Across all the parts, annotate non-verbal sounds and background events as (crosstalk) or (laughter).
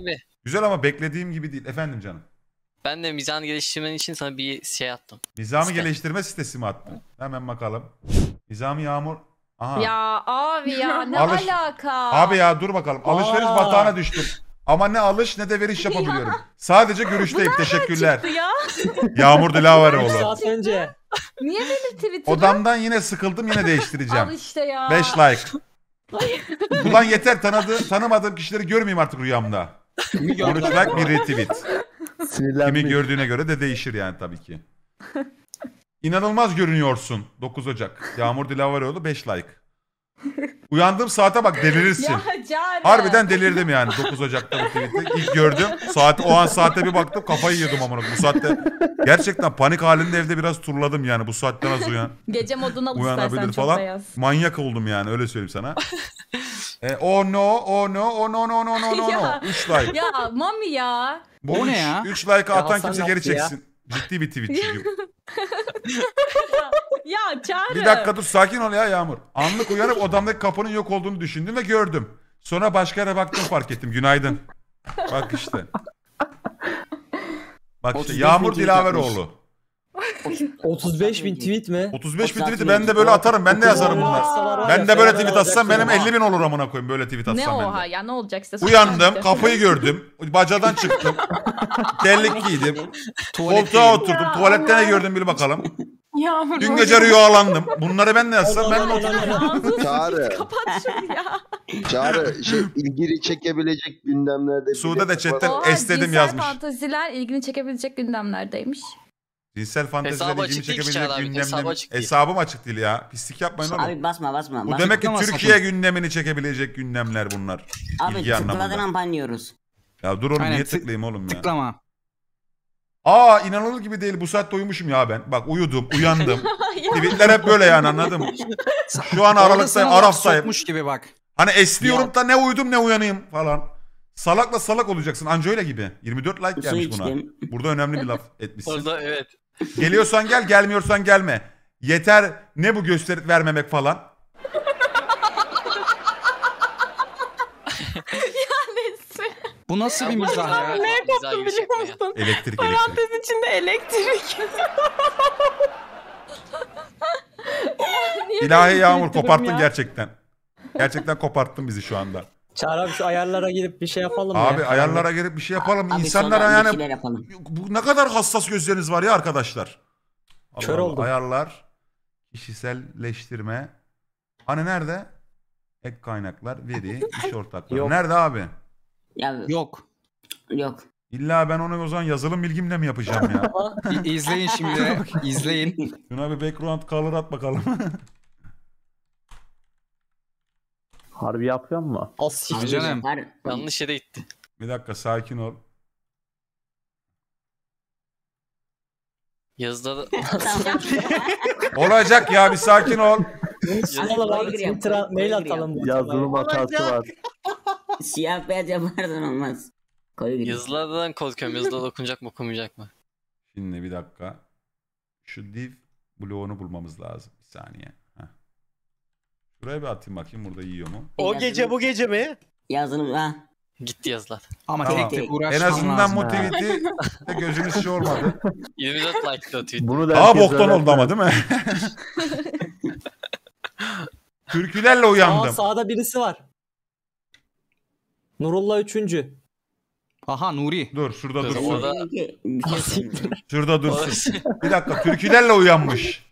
Tabii. Güzel ama beklediğim gibi değil. Efendim canım. Ben de mizahını geliştirmen için sana bir şey attım. Nizami Site. geliştirme sitesi mi attın? Hemen bakalım. Nizami Yağmur. Aha. Ya abi ya ne Alış- alaka? Abi ya dur bakalım. Alışveriş Aa. batağına düştüm. Ama ne alış ne de veriş yapabiliyorum. Sadece görüşteyim. Teşekkürler. ya. Yağmur Dilaveroğlu. Saat önce. Niye benim Twitter'ı? Odamdan yine sıkıldım yine Al değiştireceğim. işte ya. 5 like. (laughs) Ulan yeter tanıdı, tanımadığım kişileri görmeyeyim artık rüyamda. 13 like bir retweet. Kimi gördüğüne göre de değişir yani tabii ki. İnanılmaz görünüyorsun. 9 Ocak. Yağmur Dilavarioğlu 5 like. Uyandığım saate bak delirirsin. Ya Cara. Harbiden delirdim yani 9 Ocak'ta bu tweet'i ilk gördüm. Saat o an saate bir baktım kafayı yedim amına bu saatte. Gerçekten panik halinde evde biraz turladım yani bu saatte az uyan. Gece moduna al uyanabilir falan. Beyaz. Manyak oldum yani öyle söyleyeyim sana. e, oh no, oh no, oh no no no no no no. 3 (laughs) like. Ya mami ya. Bu ne ya? 3 like atan kimse geri çeksin. Ya. Ciddi bir tweet çünkü. (laughs) ya Çağrı. Bir dakika dur sakin ol ya Yağmur. Anlık uyanıp odamdaki kapının yok olduğunu düşündüm ve gördüm. Sonra başka yere baktım fark ettim. Günaydın. Bak işte. Bak işte Yağmur Dilaveroğlu. 35 bin tweet mi? 35 bin tweet'i ben de böyle atarım. Ben de yazarım bunlar. Ben de böyle tweet atsam benim 50 bin olur amına koyayım böyle tweet atsam Ne ben de. oha ya ne olacak size? Uyandım, kapıyı gördüm, bacadan çıktım, delik (laughs) giydim, koltuğa oturdum, tuvalette ne gördüm bil bakalım. (laughs) Yağmur. Dün gece rüyalandım. Bunları ben de yazsam ben de otururum. Çağrı. Kapat şunu ya. (laughs) Çağrı şey ilgili çekebilecek gündemlerde. Suda da chatten esnedim yazmış. Fantaziler ilgini çekebilecek gündemlerdeymiş. Cinsel fanteziler ilgimi çekebilecek Çağla Hesabım açık değil ya. Pislik yapmayın oğlum. Abi basma basma. Bu demek ki Türkiye sakın. gündemini çekebilecek gündemler bunlar. Abi İlgi anlamında. tıkladığına banlıyoruz. Ya dur oğlum Aynen, niye tıklayayım oğlum ya. Tıklama. Aa inanılır gibi değil bu saatte uyumuşum ya ben. Bak uyudum, uyandım. (laughs) Tweetler hep böyle yani anladın mı? Şu an Aralık'tayım, Orada sana laf gibi bak. Hani esniyorum da ne uyudum ne uyanayım falan. Salakla salak olacaksın. Anca öyle gibi. 24 like gelmiş buna. (laughs) Burada önemli bir laf etmişsin. Orada evet. Geliyorsan gel, gelmiyorsan gelme. Yeter ne bu gösterip vermemek falan. Bu nasıl bir mizah ya? Ne yaptın biliyor musun? Elektrik elektrik. Parantez içinde elektrik. İlahi yağmur koparttın ya? gerçekten. Gerçekten koparttın bizi şu anda. Çağrı abi şu ayarlara girip bir şey yapalım Abi ya. ayarlara girip bir şey yapalım. Abi, İnsanlar sonra yani yapalım. bu ne kadar hassas gözleriniz var ya arkadaşlar. Allah Kör Allah. Ayarlar, kişiselleştirme. Hani nerede? Ek kaynaklar, veri, iş ortakları. Yok. Nerede abi? Ya, Yok. Yok. İlla ben onu o zaman yazılım bilgimle mi yapacağım ya? (laughs) İzleyin şimdi. izleyin. Şuna bir background color at bakalım. (laughs) Harbi yapıyor mu? As Abi canım. Yanlış yere gitti. Bir dakika sakin ol. Yazıda da... (laughs) Olacak ya bir sakin ol. Yazılı var. Twitter'a mail atalım. Yazılım hatası var. Siyah beyaz yaparsan olmaz. Yazılardan korkuyorum. Yazıda dokunacak mı okumayacak mı? Şimdi bir dakika. Şu div bloğunu bulmamız lazım. Bir saniye. Şuraya bir atayım bakayım burada yiyor mu? O Yazın- gece bu gece mi? Yazın ha. Gitti yazılar. Ama Tamam. tek tek En azından lazım ya. motivity gözünüz şey olmadı. 24 (laughs) like o tweet. Bunu da Daha herkes boktan oldu ama değil mi? (laughs) Türkülerle Aa uyandım. sağda birisi var. Nurullah üçüncü. Aha Nuri. Dur şurada Dur, dursun. orada- Çünkü- şey (laughs) Şurada dursun. Bir dakika türkülerle uyanmış.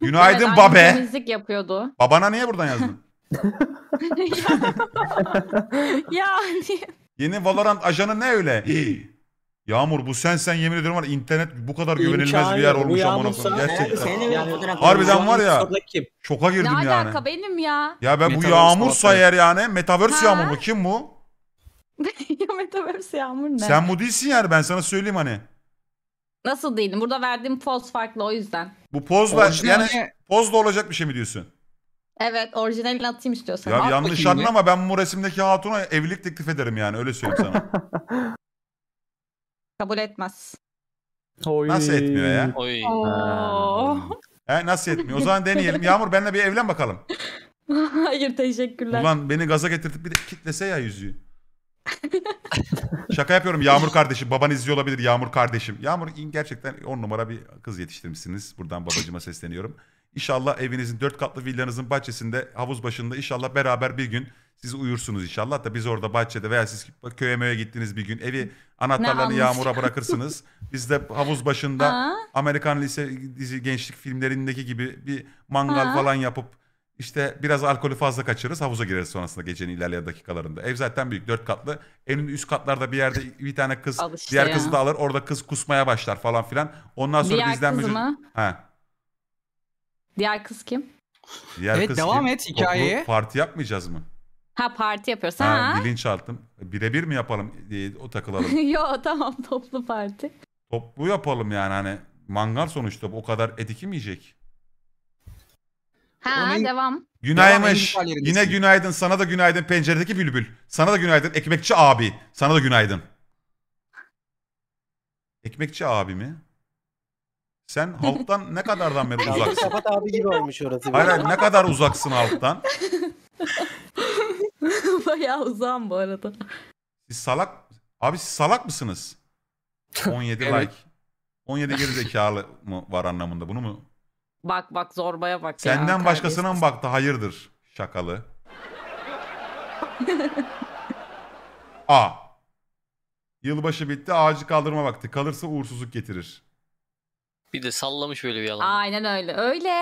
Günaydın Evet, babe. temizlik yapıyordu. (laughs) Babana niye buradan yazdın? (laughs) Yani. Yeni Valorant ajanı ne öyle? İyi. Yağmur bu sen sen yemin ediyorum var internet bu kadar güvenilmez bir yer olmuş ama koyayım. Gerçekten. Harbiden var ya. Kim? Şoka ne girdim yani. alaka benim ya? Ya ben bu Metaverse yağmursa eğer yani Metaverse Ha? yağmur mu? Kim bu? (laughs) ya Metaverse yağmur ne? Sen bu değilsin yani ben sana söyleyeyim hani. Nasıl değilim? Burada verdiğim poz farklı o yüzden. Bu pozla Orijinali- yani pozla olacak bir şey mi diyorsun? Evet orijinalini atayım istiyorsan. Ya At yanlış anlama ben bu resimdeki hatuna evlilik teklif ederim yani öyle söyleyeyim sana. (laughs) Kabul etmez. Oy. Nasıl etmiyor ya? Oy. Oo. He, nasıl etmiyor? O zaman deneyelim. (laughs) Yağmur benimle bir evlen bakalım. Hayır teşekkürler. Ulan beni gaza getirtip bir de kitlese ya yüzüğü. Şaka yapıyorum Yağmur kardeşim. Baban izliyor olabilir Yağmur kardeşim. Yağmur gerçekten on numara bir kız yetiştirmişsiniz. Buradan babacıma sesleniyorum. İnşallah evinizin dört katlı villanızın bahçesinde havuz başında inşallah beraber bir gün siz uyursunuz inşallah da biz orada bahçede veya siz köye möye gittiniz bir gün evi anahtarlarını yağmura bırakırsınız. Biz de havuz başında Amerikan lise dizi gençlik filmlerindeki gibi bir mangal Aa. falan yapıp işte biraz alkolü fazla kaçırırız havuza gireriz sonrasında gecenin ilerleyen dakikalarında. Ev zaten büyük dört katlı. Evin üst katlarda bir yerde (laughs) bir tane kız işte diğer ya. kızı da alır orada kız kusmaya başlar falan filan. Ondan sonra Diğer bizden kız mı? Ha. Diğer kız kim? Diğer Evet, kız devam kim? et Toplu Parti yapmayacağız mı? Ha parti yapıyoruz. Ha, Ha, bilinçaltım. Birebir mi yapalım? o takılalım. (laughs) Yo tamam toplu parti. Toplu yapalım yani hani mangal sonuçta o kadar et iki yiyecek? Ha Onun... devam. Günaymış. Yine günaydın. Sana da günaydın penceredeki bülbül. Sana da günaydın ekmekçi abi. Sana da günaydın. Ekmekçi abi mi? Sen (laughs) halktan ne kadardan beri uzaksın? Şafat abi gibi olmuş orası. Hayır ne kadar uzaksın halktan? (laughs) Bayağı uzam bu arada. Siz salak... Abi siz salak mısınız? 17 (laughs) Evet. like. 17 geri zekalı mı var anlamında bunu mu Bak bak zorbaya bak ya. Senden başkasına mı baktı hayırdır şakalı? A. Yılbaşı bitti ağacı kaldırma vakti. Kalırsa uğursuzluk getirir. Bir de sallamış böyle bir yalan. Aynen öyle. Öyle.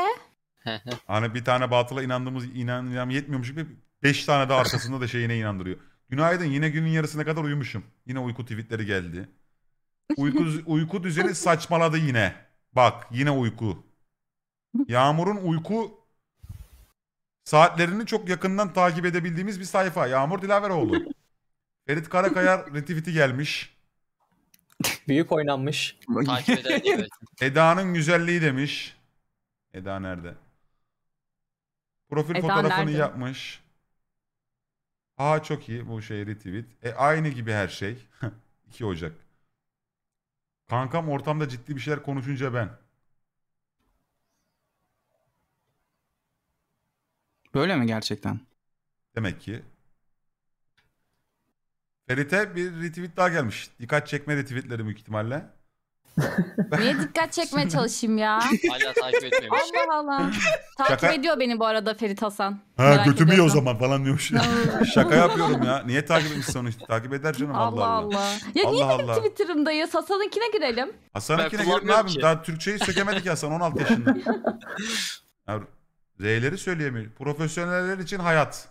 (laughs) hani bir tane batıla inandığımız inan, yetmiyormuş gibi beş tane de arkasında da şeyine inandırıyor. Günaydın yine günün yarısına kadar uyumuşum. Yine uyku tweetleri geldi. Uyku, (laughs) uyku düzeni saçmaladı yine. Bak yine uyku. Yağmur'un uyku saatlerini çok yakından takip edebildiğimiz bir sayfa. Yağmur Dilaveroğlu. Ferit Karakayar retweet'i gelmiş. Büyük oynanmış. (laughs) Eda'nın güzelliği demiş. Eda nerede? Profil Eda fotoğrafını nerede? yapmış. Aa çok iyi bu şey retweet. E aynı gibi her şey. 2 (laughs) Ocak. Kankam ortamda ciddi bir şeyler konuşunca ben. Böyle mi gerçekten? Demek ki. Ferit'e bir retweet daha gelmiş. Dikkat çekme retweetleri büyük ihtimalle. (laughs) Niye dikkat çekmeye çalışayım ya? (laughs) Hala takip etmemiş. Allah Allah. Takip Şaka- ediyor beni bu arada Ferit Hasan. Ha Merak götümü ye o zaman falan diyormuş. (laughs) Şaka yapıyorum ya. Niye takip etmiş sonuçta? Takip eder canım Allah Allah. Allah. Ya niye Allah Allah. Twitter'ımdayız? Hasan'ınkine girelim. Hasan'ınkine Ben girip ne yapayım? Daha Türkçeyi sökemedik Hasan 16 yaşında. R'leri söyleyemiyor. Profesyoneller için hayat.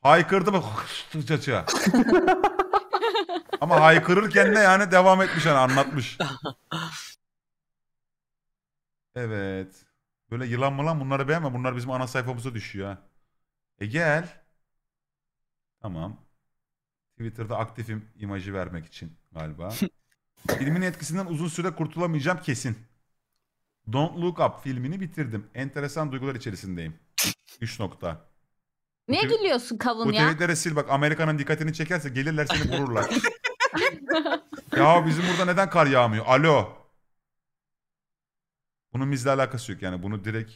Haykırdı mı? (laughs) Çaça. Ama haykırırken de yani devam etmiş yani anlatmış. Evet. Böyle yılan mı lan bunları beğenme. Bunlar bizim ana sayfamıza düşüyor E gel. Tamam. Twitter'da aktifim imajı vermek için galiba. (laughs) İlimin etkisinden uzun süre kurtulamayacağım kesin. Don't Look Up filmini bitirdim. Enteresan duygular içerisindeyim. 3 nokta. Ne Bu gülüyorsun kavun ya? Bu ya? tweetlere sil bak Amerika'nın dikkatini çekerse gelirler seni vururlar. (laughs) ya bizim burada neden kar yağmıyor? Alo. Bunun bizle alakası yok yani bunu direkt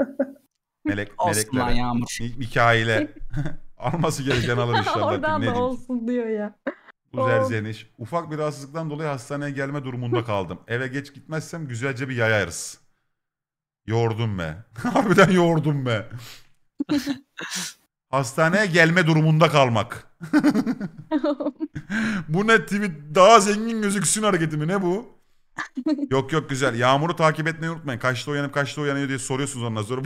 (laughs) melek Osman Yağmur. Mi- Mikail'e (laughs) alması gereken alır inşallah. Oradan da olsun diyor ya. Uzerzeniş. Ufak bir rahatsızlıktan dolayı hastaneye gelme durumunda kaldım. Eve geç gitmezsem güzelce bir yayarız. yordum be. (laughs) Harbiden yordum be. (laughs) hastaneye gelme durumunda kalmak. (laughs) bu ne tweet daha zengin gözüksün hareketi mi ne bu? yok yok güzel. Yağmur'u takip etmeyi unutmayın. Kaçta uyanıp kaçta uyanıyor diye soruyorsunuz ondan sonra. (laughs)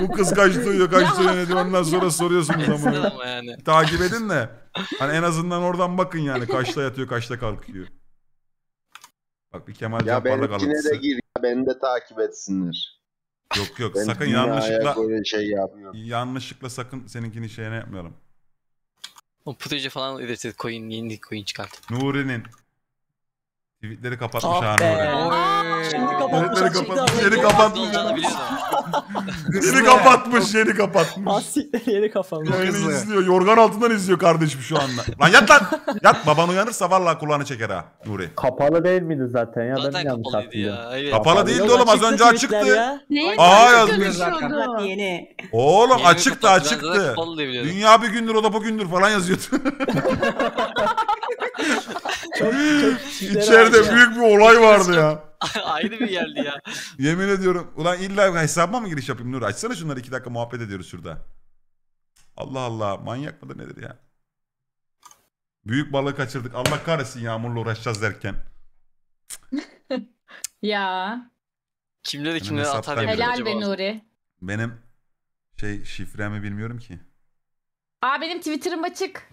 Bu kız kaçta uyuyor kaçta uyanıyor diye ondan sonra soruyorsunuz ama. yani. Takip edin de. Hani en azından oradan bakın yani kaçta yatıyor kaçta kalkıyor. Bak bir Kemal ya ben kalıntısı. Ya de gir beni de takip etsinler. Yok yok ben sakın yanlışlıkla şey yanlışlıkla sakın seninkini şeyine yapmayalım. O proje falan ederiz coin yeni coin çıkart. Nuri'nin tweetleri kapatmış ah Nuri. Şimdi kapatmış. Tweetleri kapatmış. Tweetleri kapatmış yeni kapatmış, yeni kapatmış. Asikler yeni kapanmış. izliyor. Yorgan altından izliyor kardeşim şu anda. Lan yat lan. Yat baban uyanırsa vallahi kulağını çeker ha Nuri. Kapalı değil miydi zaten ya? Zaten ben yanlış kapalıydı hatırlıyorum. ya. Evet. Kapalı değildi oğlum az önce açıktı. Ne? Aa yazmış. Oğlum Yeni açıktı açıktı. Dünya bir gündür o da bu gündür falan yazıyordu. (laughs) (laughs) Çok, çok kişileri var İçeride ya. büyük bir olay vardı ya. (laughs) Ayrı bir yerli ya. (laughs) Yemin ediyorum. Ulan illa hesabıma mı giriş yapayım Nur? Açsana şunları iki dakika muhabbet ediyoruz şurada. Allah Allah manyak mıdır nedir ya? Büyük balığı kaçırdık. Allah kahretsin yağmurla uğraşacağız derken. (laughs) ya. Kimleri kimleri atar yapıyor Helal be acaba? Nuri. Benim şey şifremi bilmiyorum ki. Aa benim Twitter'ım açık.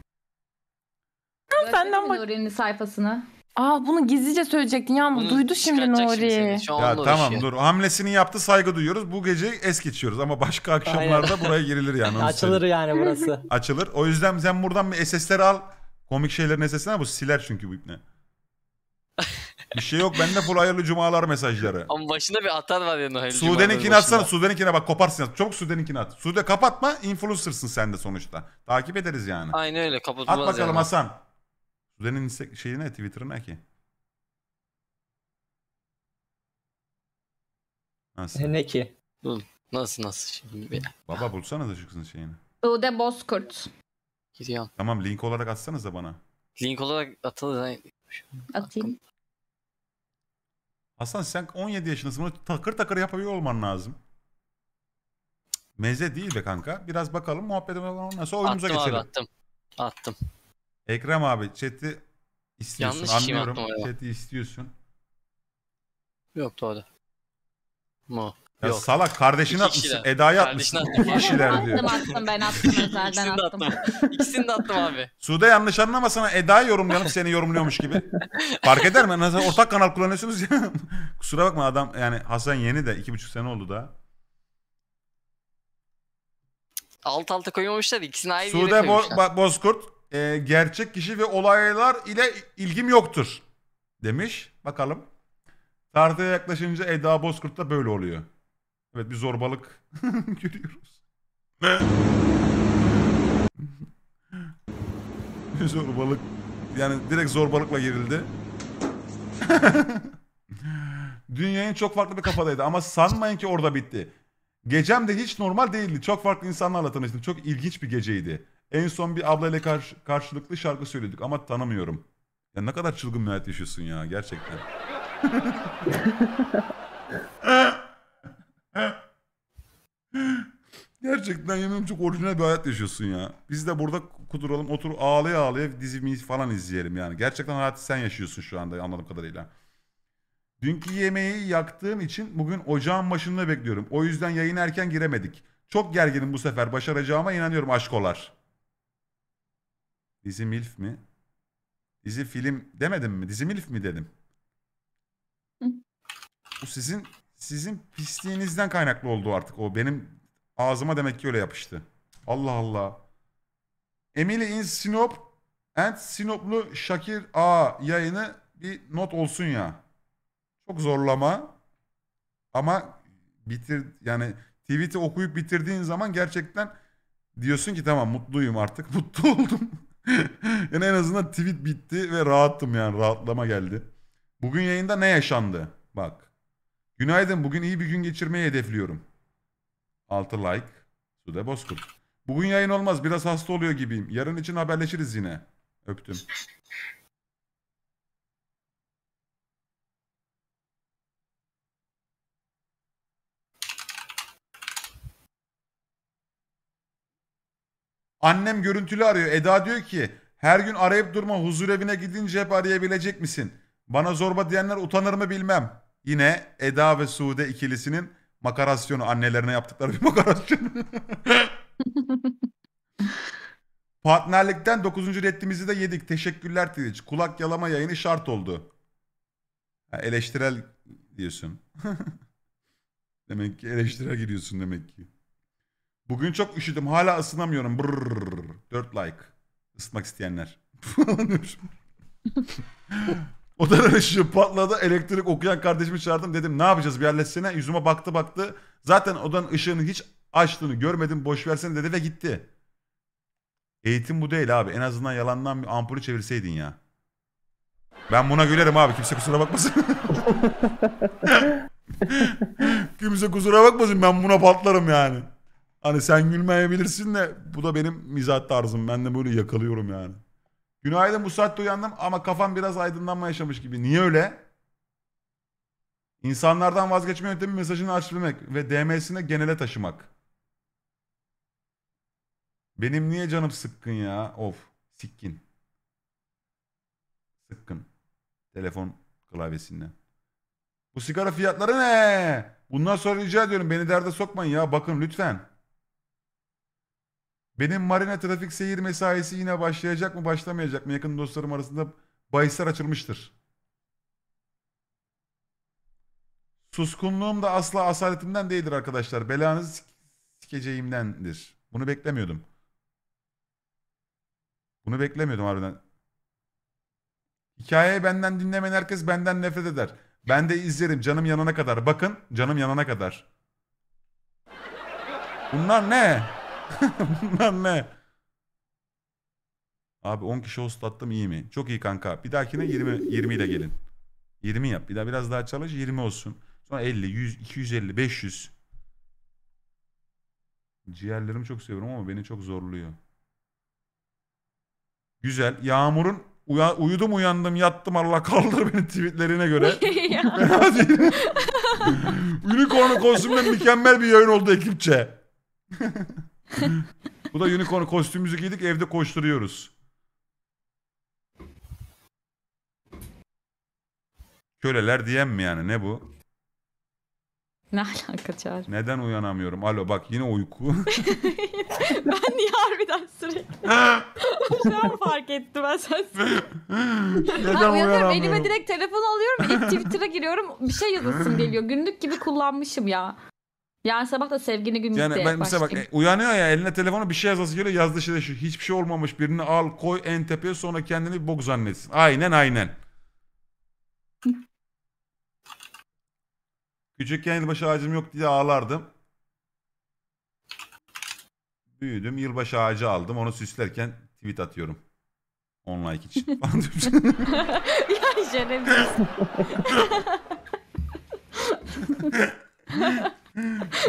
Senden bak. Nuri'nin sayfasını. Aa bunu gizlice söyleyecektin ya Bunu Duydu şimdi çıkartacak Nuri. seni. Ya tamam uğraşıyor. dur. Hamlesini yaptı saygı duyuyoruz. Bu gece es geçiyoruz ama başka akşamlarda buraya girilir yani. Açılır yani burası. (laughs) Açılır. O yüzden sen buradan bir SS'leri al. Komik şeylerin SS'ini al. Bu siler çünkü bu ipne. bir şey yok. Bende full hayırlı cumalar mesajları. Ama başında bir atar var yani. Halil Cumalar'ın Sude'ninkini atsana. başında. Sude'ninkine bak koparsın. çok Sude'ninkini at. Sude kapatma. Influencer'sın sen de sonuçta. Takip ederiz yani. Aynen öyle. At bakalım yani. Hasan. Sude'nin şeyi ne? Twitter'ı ne ki? Nasıl? Ne ki? Nasıl nasıl şimdi? Baba bulsana da şu kızın şeyini. Sude Bozkurt. Gidiyorum. Tamam link olarak atsanız da bana. Link olarak atılır. Atayım. Aslan sen 17 yaşındasın. Bunu takır takır yapabiliyor olman lazım. Meze değil be kanka. Biraz bakalım muhabbetimiz nasıl? oyunumuza Attım abi attım. Attım. Ekrem abi chat'i istiyorsun Yanlış kim anlıyorum. Chat'i istiyorsun. Yok doğru. Mu. Ya Yok. salak kardeşini atmışsın. Eda'yı atmışsın. Kardeşini İki kişiler diyor. Attım attım ben attım özelden İkisini attım. attım. İkisini de attım abi. Sude yanlış anlamasana Eda yorumlayalım seni yorumluyormuş gibi. Fark eder mi? Nasıl ortak kanal kullanıyorsunuz ya. (laughs) Kusura bakma adam yani Hasan yeni de iki buçuk sene oldu da. Alt alta koymamışlar ikisini ayrı yere Sude Bo- koymuşlar. Ba- Bozkurt e, gerçek kişi ve olaylar ile ilgim yoktur demiş. Bakalım. Tarihe yaklaşınca Eda Bozkurt da böyle oluyor. Evet bir zorbalık (laughs) görüyoruz. (laughs) Bir zorbalık. Yani direkt zorbalıkla girildi. (laughs) Dünyanın çok farklı bir kafadaydı ama sanmayın ki orada bitti. Gecem de hiç normal değildi. Çok farklı insanlarla tanıştım. Çok ilginç bir geceydi. En son bir ablayla karş, karşılıklı şarkı söyledik ama tanımıyorum. Ya ne kadar çılgın bir hayat yaşıyorsun ya gerçekten. gerçekten yemin çok orijinal bir hayat yaşıyorsun ya. Biz de burada kuduralım otur ağlaya ağlaya dizimi falan izleyelim yani. Gerçekten hayatı sen yaşıyorsun şu anda anladığım kadarıyla. Dünkü yemeği yaktığım için bugün ocağın başında bekliyorum. O yüzden yayın erken giremedik. Çok gerginim bu sefer. Başaracağıma inanıyorum aşkolar. Dizi milf mi? Dizi film demedim mi? Dizi milf mi dedim? Bu sizin sizin pisliğinizden kaynaklı oldu artık o. Benim ağzıma demek ki öyle yapıştı. Allah Allah. Emily in Sinop and Sinoplu Şakir A yayını bir not olsun ya. Çok zorlama ama bitir yani tweet'i okuyup bitirdiğin zaman gerçekten diyorsun ki tamam mutluyum artık. (laughs) Mutlu oldum. (laughs) yani en azından tweet bitti ve rahattım yani rahatlama geldi. Bugün yayında ne yaşandı? Bak. Günaydın bugün iyi bir gün geçirmeyi hedefliyorum. Altı like. Sude Bozkurt. Bugün yayın olmaz biraz hasta oluyor gibiyim. Yarın için haberleşiriz yine. Öptüm. Annem görüntülü arıyor. Eda diyor ki her gün arayıp durma huzur evine gidince hep arayabilecek misin? Bana zorba diyenler utanır mı bilmem. Yine Eda ve Sude ikilisinin makarasyonu annelerine yaptıkları bir makarasyonu. (laughs) Partnerlikten 9. reddimizi de yedik. Teşekkürler Twitch. Kulak yalama yayını şart oldu. Ha, eleştirel diyorsun. (laughs) demek ki eleştirel giriyorsun demek ki. Bugün çok üşüdüm. Hala ısınamıyorum. Brrr. 4 like. Isıtmak isteyenler. Odalar (laughs) ışığı patladı. Elektrik okuyan kardeşimi çağırdım. Dedim ne yapacağız bir halletsene. Yüzüme baktı baktı. Zaten odanın ışığını hiç açtığını görmedim. Boş versene dedi ve gitti. Eğitim bu değil abi. En azından yalandan bir ampulü çevirseydin ya. Ben buna gülerim abi. Kimse kusura bakmasın. (laughs) Kimse kusura bakmasın. Ben buna patlarım yani. Hani sen gülmeyebilirsin de bu da benim mizah tarzım. Ben de böyle yakalıyorum yani. Günaydın bu saatte uyandım ama kafam biraz aydınlanma yaşamış gibi. Niye öyle? İnsanlardan vazgeçme yöntemi mesajını açıklamak ve DM'sine genele taşımak. Benim niye canım sıkkın ya? Of. Sikkin. Sıkkın. Telefon klavyesinden. Bu sigara fiyatları ne? Bundan sonra rica ediyorum beni derde sokmayın ya. Bakın lütfen. Benim marina trafik seyir mesaisi yine başlayacak mı başlamayacak mı? Yakın dostlarım arasında bahisler açılmıştır. Suskunluğum da asla asaletimden değildir arkadaşlar. Belanızı sikeceğimdendir. Bunu beklemiyordum. Bunu beklemiyordum harbiden. Hikayeyi benden dinlemeyen herkes benden nefret eder. Ben de izlerim canım yanana kadar. Bakın canım yanana kadar. Bunlar ne? (laughs) Bilmem Abi 10 kişi hostlattım iyi mi? Çok iyi kanka. Bir dahakine 20 20 ile gelin. 20 yap. Bir daha biraz daha çalış 20 olsun. Sonra 50, 100, 250, 500. Ciğerlerimi çok seviyorum ama beni çok zorluyor. Güzel. Yağmur'un uya, uyudum uyandım yattım Allah kaldır beni tweetlerine göre. Fena değil. Unicorn mükemmel bir yayın oldu ekipçe. (laughs) Bu da unicorn kostümümüzü giydik evde koşturuyoruz. Köleler diyen mi yani ne bu? Ne alaka çağır? Neden uyanamıyorum? Alo bak yine uyku. (laughs) (laughs) ben niye harbiden sürekli? Şu an fark ettim ben sen. (laughs) Neden ben uyanıyorum uyanamıyorum? elime direkt telefon alıyorum. ilk Twitter'a giriyorum. Bir şey yazasım geliyor. Günlük gibi kullanmışım ya. Yani sabah da sevgili günlükte Yani ben mesela bak e, uyanıyor ya eline telefonu bir şey yazası geliyor yazdığı şey de şu. Hiçbir şey olmamış birini al koy en tepeye sonra kendini bir bok zannetsin. Aynen aynen. (laughs) Küçükken yılbaşı ağacım yok diye ağlardım. Büyüdüm yılbaşı ağacı aldım onu süslerken tweet atıyorum. On like için (laughs) falan diyorum. (laughs) ya şerefsiz.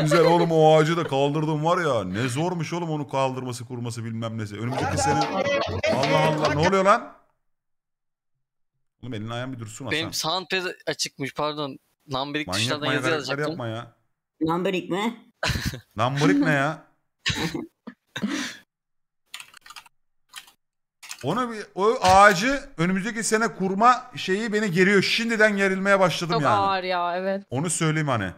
Güzel oğlum o ağacı da kaldırdım var ya. Ne zormuş oğlum onu kaldırması kurması bilmem nesi. Önümüzdeki sene... Allah Allah ne oluyor lan? Oğlum elini ayağın bir dursun Hasan. Benim soundpad açıkmış pardon. Nambelik Manyak tuşlardan yazı manyak yazacaktım. yapma ya. Lamberik (laughs) mi? Lamborik ne ya? (laughs) Onu bir, o ağacı önümüzdeki sene kurma şeyi beni geriyor. Şimdiden gerilmeye başladım Çok yani. ağır ya evet. Onu söyleyeyim hani.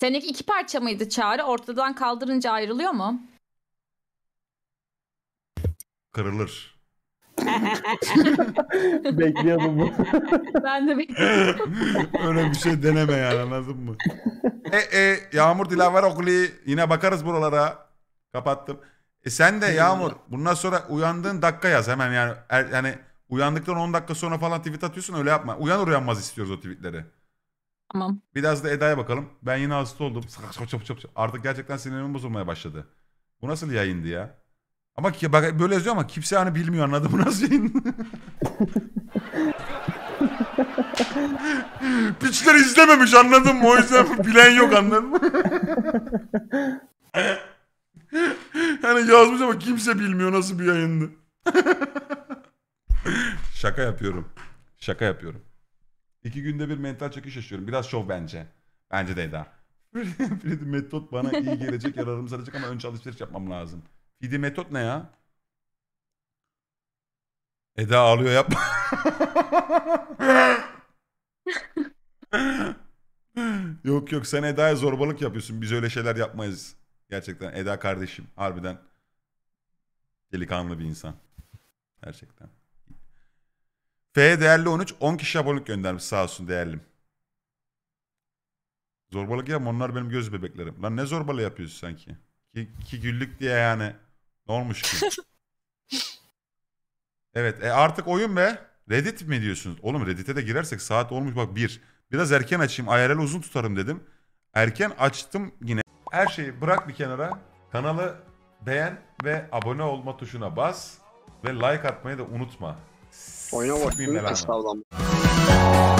Seninki iki parça mıydı Çağrı? Ortadan kaldırınca ayrılıyor mu? Kırılır. (laughs) Bekliyordum bu. (laughs) Ben de bekliyorum. (laughs) Öyle bir şey deneme yani anladın mı? E, e, Yağmur Dilaver Okulu yine bakarız buralara. Kapattım. E sen de Yağmur bundan sonra uyandığın dakika yaz hemen yani. Er, yani uyandıktan 10 dakika sonra falan tweet atıyorsun öyle yapma. Uyanır uyanmaz istiyoruz o tweetleri. Tamam. Biraz da Eda'ya bakalım. Ben yine hasta oldum. Artık gerçekten sinirimin bozulmaya başladı. Bu nasıl yayındı ya? Ama ki- bak böyle yazıyor ama kimse hani bilmiyor anladı bu nasıl yayın. (laughs) Piçler izlememiş anladın mı? O yüzden bilen yok anladın mı? (laughs) yani yazmış ama kimse bilmiyor nasıl bir yayındı. (laughs) Şaka yapıyorum. Şaka yapıyorum. İki günde bir mental çöküş yaşıyorum. Biraz şov bence. Bence de Eda. (laughs) Fidi metot bana iyi gelecek, yararım saracak ama önce alışveriş yapmam lazım. Fidi metot ne ya? Eda ağlıyor yap. (laughs) yok yok sen Eda'ya zorbalık yapıyorsun. Biz öyle şeyler yapmayız. Gerçekten Eda kardeşim harbiden delikanlı bir insan. Gerçekten. F değerli 13. 10 kişi abonelik göndermiş sağ olsun değerlim. Zorbalık yapma onlar benim göz bebeklerim. Lan ne zorbalığı yapıyorsun sanki? Ki, ki güllük diye yani. Ne olmuş ki? (laughs) evet e artık oyun be. Reddit mi diyorsunuz? Oğlum Reddit'e de girersek saat olmuş bak bir. Biraz erken açayım. IRL uzun tutarım dedim. Erken açtım yine. Her şeyi bırak bir kenara. Kanalı beğen ve abone olma tuşuna bas. Ve like atmayı da unutma. Oyuna bak. Kıstavlanmış.